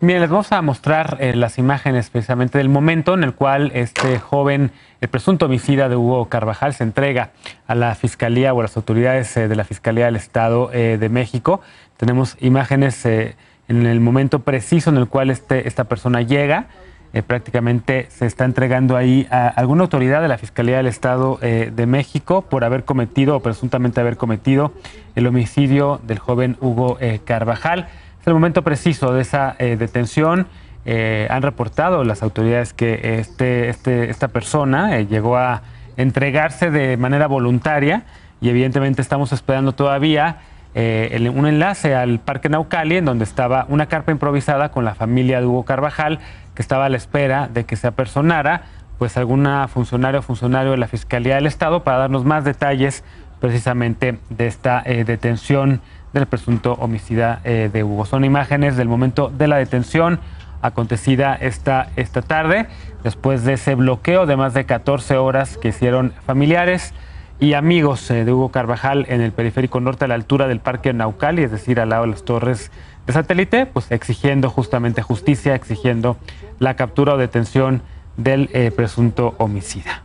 Miren, les vamos a mostrar eh, las imágenes precisamente del momento en el cual este joven, el presunto homicida de Hugo Carvajal, se entrega a la Fiscalía o a las autoridades eh, de la Fiscalía del Estado eh, de México. Tenemos imágenes en el momento preciso en el cual este, esta persona llega. prácticamente se está entregando ahí a alguna autoridad de la Fiscalía del Estado de México por haber cometido o presuntamente haber cometido el homicidio del joven Hugo Carvajal el momento preciso de esa eh, detención. Eh, han reportado las autoridades que este, este esta persona eh, llegó a entregarse de manera voluntaria y evidentemente estamos esperando todavía un enlace al Parque Naucali en donde estaba una carpa improvisada con la familia de Hugo Carvajal que estaba a la espera de que se apersonara pues alguna funcionario o funcionario de la Fiscalía del Estado para darnos más detalles precisamente de esta eh, detención del presunto homicida eh, de Hugo. Son imágenes del momento de la detención acontecida esta, esta tarde, después de ese bloqueo de más de 14 horas que hicieron familiares y amigos eh, de Hugo Carvajal en el periférico norte a la altura del Parque Naucali, es decir, al lado de las torres de satélite, pues exigiendo justamente justicia, exigiendo la captura o detención del presunto homicida.